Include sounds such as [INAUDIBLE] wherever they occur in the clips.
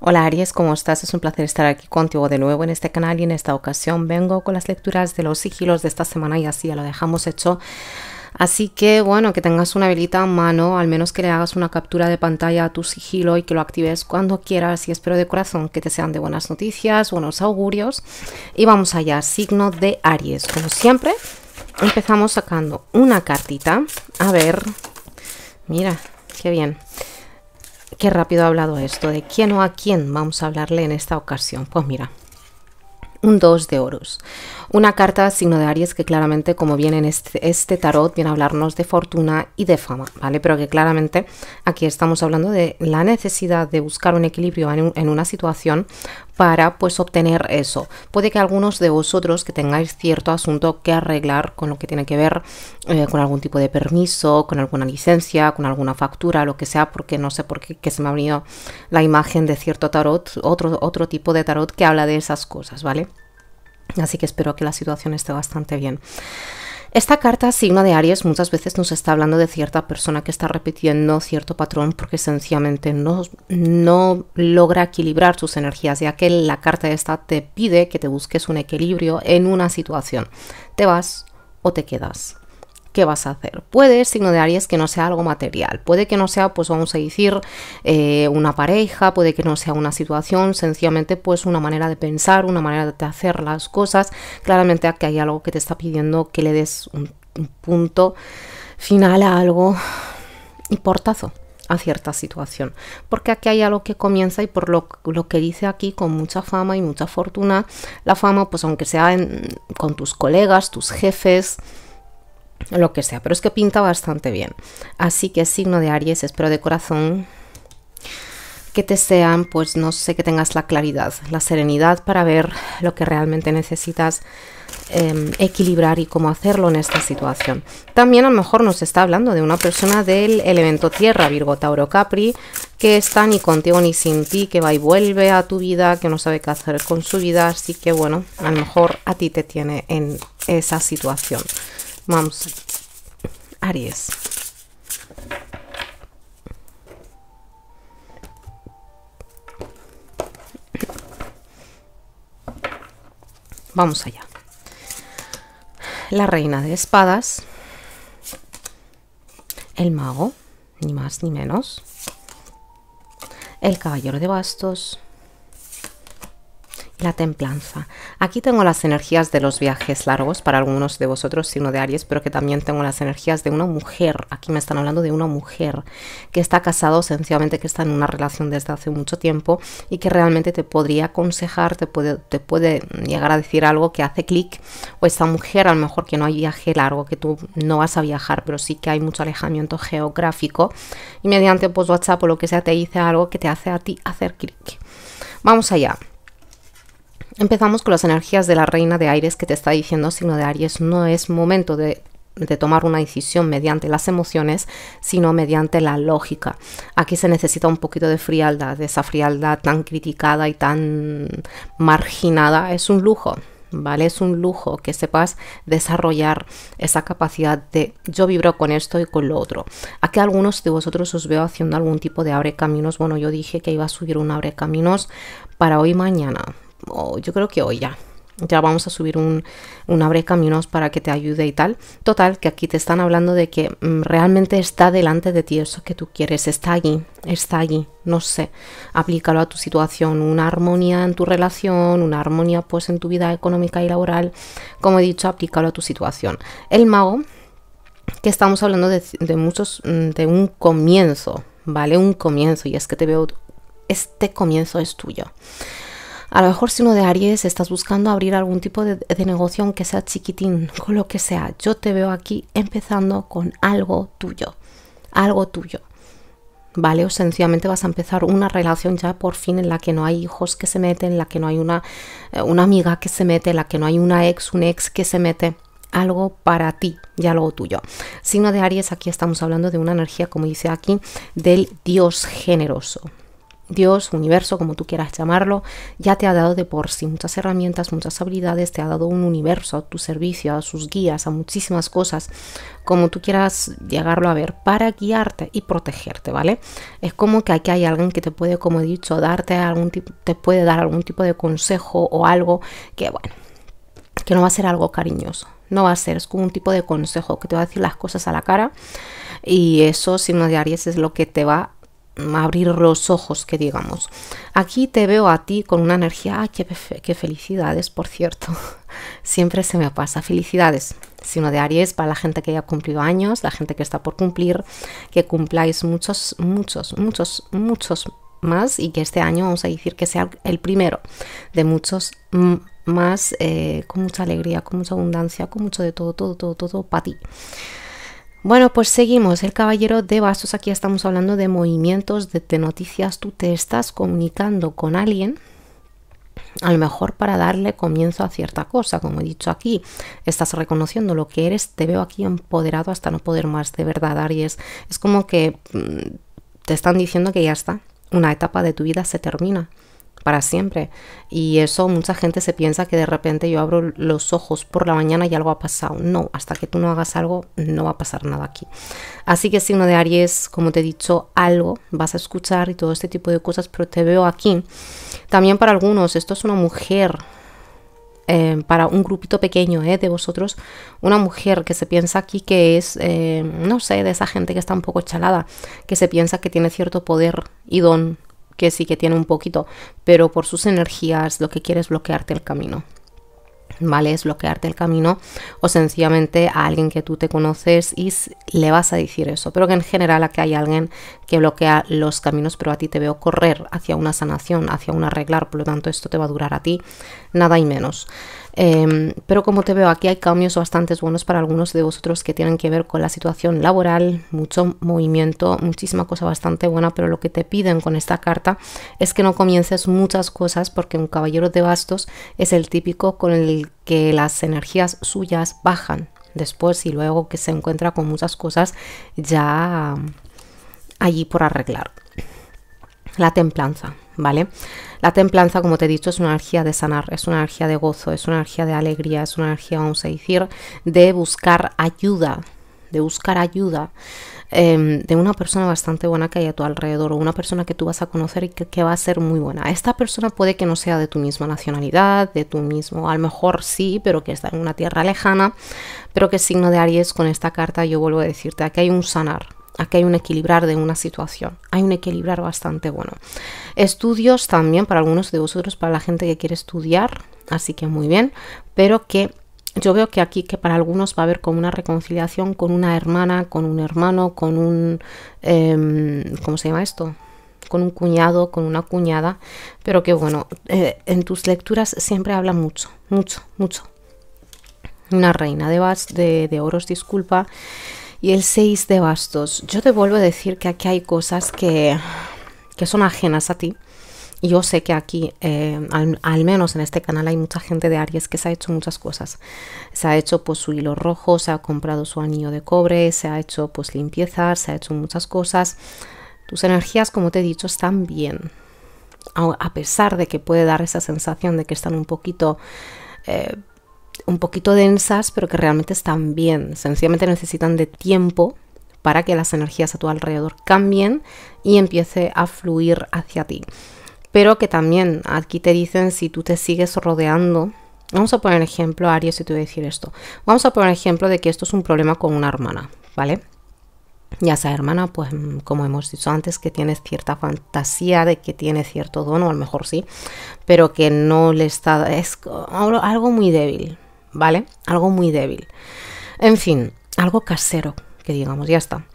Hola Aries, ¿cómo estás? Es un placer estar aquí contigo de nuevo en este canal y en esta ocasión vengo con las lecturas de los sigilos de esta semana y así ya lo dejamos hecho. Así que bueno, que tengas una habilita a mano, al menos que le hagas una captura de pantalla a tu sigilo y que lo actives cuando quieras y espero de corazón que te sean de buenas noticias, buenos augurios. Y vamos allá, signo de Aries. Como siempre, empezamos sacando una cartita. A ver, mira, qué bien. Qué rápido ha hablado esto. ¿De quién o a quién vamos a hablarle en esta ocasión? Pues mira, un 2 de oros. Una carta signo de Aries que claramente, como viene en este, este, tarot, viene a hablarnos de fortuna y de fama, ¿vale? Pero que claramente aquí estamos hablando de la necesidad de buscar un equilibrio en, una situación para pues obtener eso. Puede que algunos de vosotros que tengáis cierto asunto que arreglar con lo que tiene que ver eh, con algún tipo de permiso, con alguna licencia, con alguna factura, lo que sea, porque no sé por qué se me ha venido la imagen de cierto tarot, otro, otro tipo de tarot que habla de esas cosas, ¿vale? Así que espero que la situación esté bastante bien. Esta carta, signo de Aries, muchas veces nos está hablando de cierta persona que está repitiendo cierto patrón porque sencillamente no, logra equilibrar sus energías, ya que la carta esta te pide que te busques un equilibrio en una situación. Te vas o te quedas. ¿qué vas a hacer? Puede, signo de Aries, que no sea algo material, puede que no sea, pues vamos a decir, eh, una pareja, puede que no sea una situación, sencillamente pues una manera de pensar, una manera de hacer las cosas, claramente aquí hay algo que te está pidiendo que le des un, punto final a algo y portazo a cierta situación. Porque aquí hay algo que comienza y por lo, que dice aquí, con mucha fama y mucha fortuna, la fama, pues aunque sea con tus colegas, tus jefes, lo que sea, pero es que pinta bastante bien. Así que signo de Aries, espero de corazón que te sean, pues no sé, que tengas la claridad, la serenidad para ver lo que realmente necesitas em, equilibrar y cómo hacerlo en esta situación. También a lo mejor nos está hablando de una persona del elemento tierra, Virgo, Tauro, Capri, que está ni contigo ni sin ti, que va y vuelve a tu vida, que no sabe qué hacer con su vida, así que bueno, a lo mejor a ti te tiene en esa situación. Vamos. Aries. Vamos allá. La reina de espadas. El mago, ni más ni menos. El caballero de bastos. La templanza. Aquí tengo las energías de los viajes largos, para algunos de vosotros, signo de Aries, pero que también tengo las energías de una mujer. Aquí me están hablando de una mujer que está casada, sencillamente que está en una relación desde hace mucho tiempo y que realmente te podría aconsejar, te puede, te puede llegar a decir algo que hace clic. O esta mujer, a lo mejor que no hay viaje largo, que tú no vas a viajar, pero sí que hay mucho alejamiento geográfico. Y mediante pues, WhatsApp o lo que sea, te dice algo que te hace a ti hacer clic. Vamos allá. Empezamos con las energías de la reina de Aires que te está diciendo signo de Aries. No es momento de, tomar una decisión mediante las emociones, sino mediante la lógica. Aquí se necesita un poquito de frialdad, de esa frialdad tan criticada y tan marginada. Es un lujo. ¿Vale? Es un lujo que sepas desarrollar esa capacidad de yo vibro con esto y con lo otro. Aquí algunos de vosotros os veo haciendo algún tipo de abre caminos. Bueno, yo dije que iba a subir un abre caminos para hoy mañana, yo creo que hoy ya. Ya vamos a subir un, abre caminos para que te ayude y tal. Total, que aquí te están hablando de que mm, realmente está delante de ti eso que tú quieres, está allí, está allí, no sé, aplícalo a tu situación, una armonía en tu relación, una armonía pues en tu vida económica y laboral, como he dicho, aplícalo a tu situación. El mago, que estamos hablando de muchos, mm, de un comienzo, ¿vale? Un comienzo, y es que te veo, este comienzo es tuyo. A lo mejor si de Aries estás buscando abrir algún tipo de, negocio, aunque sea chiquitín, [LAUGHS] con lo que sea, yo te veo aquí empezando con algo tuyo, algo tuyo. ¿vale? O sencillamente vas a empezar una relación ya por fin en la que no hay hijos que se meten, en la que no hay una, eh, una amiga que se mete, en la que no hay una ex, un ex que se mete. Algo para ti y algo tuyo. Signo de Aries, aquí estamos hablando de una energía, como dice aquí, del Dios generoso, Dios, universo, como tú quieras llamarlo, ya te ha dado de por sí muchas herramientas, muchas habilidades, te ha dado un universo a tu servicio, a sus guías, a muchísimas cosas, como tú quieras llegarlo a ver, para guiarte y protegerte, ¿vale? Es como que aquí hay alguien que te puede, como he dicho, darte algún tipo, te puede dar algún tipo de consejo o algo que, bueno, que no va a ser algo cariñoso, no va a ser, es como un tipo de consejo que te va a decir las cosas a la cara y eso, signo de Aries, es lo que te va abrir los ojos, que digamos. Aquí te veo a ti con una energía, que qué, felicidades, por cierto. [LAUGHS] Siempre se me pasa, felicidades. Sino de Aries para la gente que ya cumplido años, la gente que está por cumplir, que cumpláis muchos, muchos, muchos, muchos más y que este año vamos a decir que sea el primero de muchos más, eh, con mucha alegría, con mucha abundancia, con mucho de todo, todo, todo, todo para ti. Bueno, pues seguimos. El caballero de vasos, aquí estamos hablando de movimientos, de, de noticias. Tú te estás comunicando con alguien a lo mejor para darle comienzo a cierta cosa, como he dicho aquí, estás reconociendo lo que eres, te veo aquí empoderado hasta no poder más, de verdad, Aries. Es como que mm, te están diciendo que ya está, una etapa de tu vida se termina para siempre. Y eso mucha gente se piensa que de repente yo abro los ojos por la mañana y algo ha pasado. No, hasta que tú no hagas algo no va a pasar nada aquí. Así que signo de Aries, como te he dicho, algo vas a escuchar y todo este tipo de cosas, pero te veo aquí. También para algunos, esto es una mujer eh, para un grupito pequeño eh, de vosotros, una mujer que se piensa aquí que es, eh, no sé, de esa gente que está un poco chalada, que se piensa que tiene cierto poder y don que sí que tiene un poquito, pero por sus energías lo que quiere es bloquearte el camino. ¿Vale? Es bloquearte el camino o sencillamente a alguien que tú te conoces y le vas a decir eso. Pero que en general aquí hay alguien que bloquea los caminos, pero a ti te veo correr hacia una sanación, hacia un arreglar, por lo tanto esto te va a durar a ti nada y menos. Em, pero como te veo aquí hay cambios bastante buenos para algunos de vosotros que tienen que ver con la situación laboral, mucho movimiento, muchísima cosa bastante buena, pero lo que te piden con esta carta es que no comiences muchas cosas porque un caballero de bastos es el típico con el que las energías suyas bajan después y luego que se encuentra con muchas cosas ya mm, allí por arreglar. La templanza. ¿vale? La templanza, como te he dicho, es una energía de sanar, es una energía de gozo, es una energía de alegría, es una energía, vamos a decir, de buscar ayuda, de buscar ayuda em, de una persona bastante buena que hay a tu alrededor o una persona que tú vas a conocer y que, que, va a ser muy buena. Esta persona puede que no sea de tu misma nacionalidad, de tu mismo, a lo mejor sí, pero que está en una tierra lejana, pero que signo de Aries con esta carta yo vuelvo a decirte, aquí hay un sanar, Aquí hay un equilibrar de una situación, hay un equilibrar bastante bueno. Estudios también para algunos de vosotros, para la gente que quiere estudiar, así que muy bien, pero que yo veo que aquí que para algunos va a haber como una reconciliación con una hermana, con un hermano, con un... Em, ¿Cómo se llama esto? con un cuñado, con una cuñada, pero que bueno, eh, en tus lecturas siempre habla mucho, mucho, mucho. Una reina de, de, de oros, disculpa y el 6 de bastos. Yo te vuelvo a decir que aquí hay cosas que, son ajenas a ti. Y yo sé que aquí, eh, al, menos en este canal, hay mucha gente de Aries que se ha hecho muchas cosas. Se ha hecho pues su hilo rojo, se ha comprado su anillo de cobre, se ha hecho pues limpieza, se ha hecho muchas cosas. Tus energías, como te he dicho, están bien. A, pesar de que puede dar esa sensación de que están un poquito... Eh, un poquito densas, pero que realmente están bien. Sencillamente necesitan de tiempo para que las energías a tu alrededor cambien y empiece a fluir hacia ti. Pero que también aquí te dicen si tú te sigues rodeando. Vamos a poner ejemplo, Aries, si te voy a decir esto. Vamos a poner ejemplo de que esto es un problema con una hermana, ¿vale? ya esa hermana, pues como hemos dicho antes, que tiene cierta fantasía de que tiene cierto don, o a lo mejor sí, pero que no le está, es algo muy débil, ¿vale? Algo muy débil. En fin, algo casero, que digamos, ya está.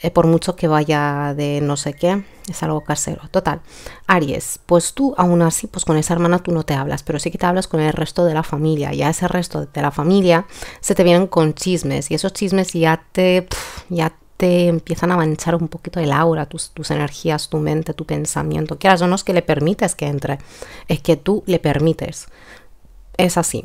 Eh, por mucho que vaya de no sé qué, es algo casero. Total. Aries, pues tú aún así, pues con esa hermana tú no te hablas, pero sí que te hablas con el resto de la familia. Y a ese resto de la familia se te vienen con chismes y esos chismes ya te, ya te empiezan a manchar un poquito el aura, tus, energías, tu mente, tu pensamiento. que o no es que le permites que entre, es que tú le permites. Es así.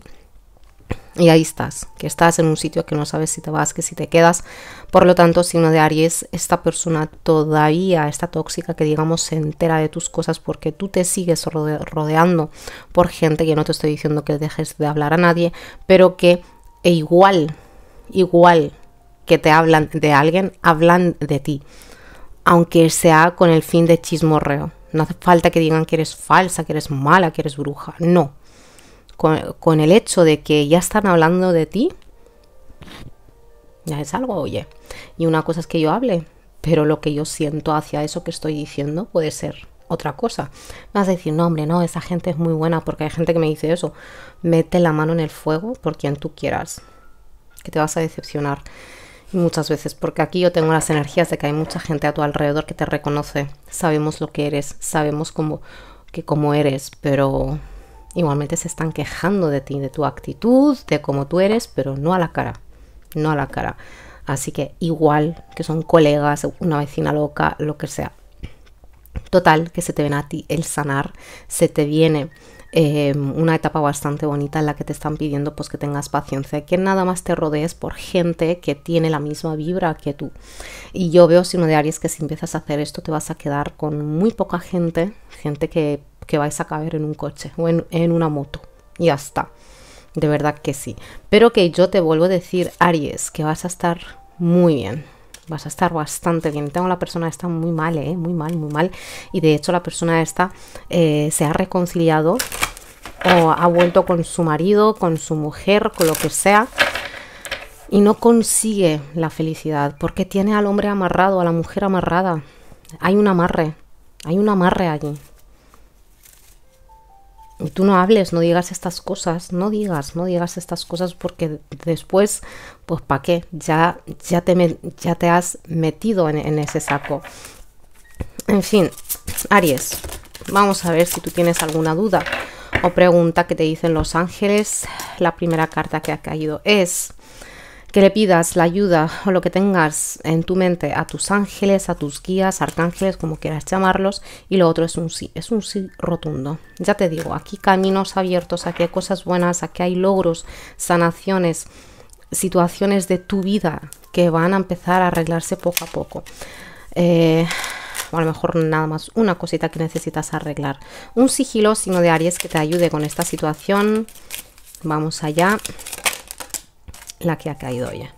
Y ahí estás, que estás en un sitio que no sabes si te vas, que si te quedas. Por lo tanto, signo de Aries, esta persona todavía está tóxica, que digamos se entera de tus cosas porque tú te sigues rodeando por gente que no te estoy diciendo que dejes de hablar a nadie, pero que e igual, igual que te hablan de alguien, hablan de ti, aunque sea con el fin de chismorreo. No hace falta que digan que eres falsa, que eres mala, que eres bruja, no con, el hecho de que ya están hablando de ti, ya es algo, oye. Y una cosa es que yo hable, pero lo que yo siento hacia eso que estoy diciendo puede ser otra cosa. vas a decir, no, hombre, no, esa gente es muy buena porque hay gente que me dice eso. Mete la mano en el fuego por quien tú quieras, que te vas a decepcionar. muchas veces, porque aquí yo tengo las energías de que hay mucha gente a tu alrededor que te reconoce. Sabemos lo que eres, sabemos que cómo eres, pero Igualmente se están quejando de ti, de tu actitud, de cómo tú eres, pero no a la cara, no a la cara. Así que igual que son colegas, una vecina loca, lo que sea. Total, que se te ven a ti el sanar, se te viene eh, una etapa bastante bonita en la que te están pidiendo pues que tengas paciencia, que nada más te rodees por gente que tiene la misma vibra que tú. Y yo veo, si uno de Aries, que si empiezas a hacer esto te vas a quedar con muy poca gente, gente que que vais a caber en un coche o en, una moto. Ya está. De verdad que sí. Pero que yo te vuelvo a decir, Aries, que vas a estar muy bien. Vas a estar bastante bien. Tengo la persona está muy mal, ¿eh? muy mal, muy mal. Y de hecho la persona esta eh, se ha reconciliado o ha vuelto con su marido, con su mujer, con lo que sea. Y no consigue la felicidad porque tiene al hombre amarrado, a la mujer amarrada. Hay un amarre, hay un amarre allí tú no hables, no digas estas cosas, no digas, no digas estas cosas porque después, pues para qué, ya, ya, te ya te has metido en, en ese saco. En fin, Aries, vamos a ver si tú tienes alguna duda o pregunta que te dicen los ángeles. La primera carta que ha caído es que le pidas la ayuda o lo que tengas en tu mente a tus ángeles, a tus guías, arcángeles, como quieras llamarlos, y lo otro es un sí, es un sí rotundo. Ya te digo, aquí caminos abiertos, aquí hay cosas buenas, aquí hay logros, sanaciones, situaciones de tu vida que van a empezar a arreglarse poco a poco. Eh, o a lo mejor nada más una cosita que necesitas arreglar. Un sigilo, signo de Aries, que te ayude con esta situación. Vamos allá la que ha caído ya.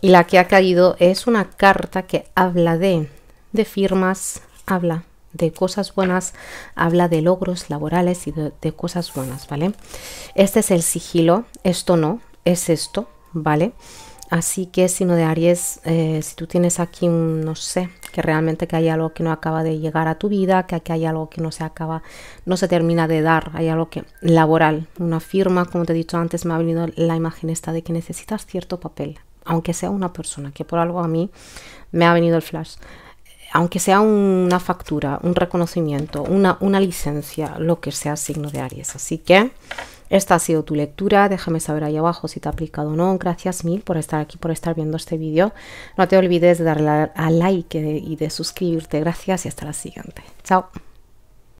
Y la que ha caído es una carta que habla de, de firmas, habla de cosas buenas, habla de logros laborales y de, cosas buenas, ¿vale? Este es el sigilo, esto no, es esto, ¿vale? vale Así que signo de Aries, eh, si tú tienes aquí un, no sé, que realmente que hay algo que no acaba de llegar a tu vida, que aquí hay algo que no se acaba, no se termina de dar, hay algo que laboral, una firma, como te he dicho antes, me ha venido la imagen esta de que necesitas cierto papel, aunque sea una persona, que por algo a mí me ha venido el flash, aunque sea una factura, un reconocimiento, una, una licencia, lo que sea signo de Aries. Así que esta ha sido tu lectura, déjame saber ahí abajo si te ha aplicado o no. Gracias mil por estar aquí, por estar viendo este vídeo. No te olvides de darle a like y de suscribirte. Gracias y hasta la siguiente. Chao.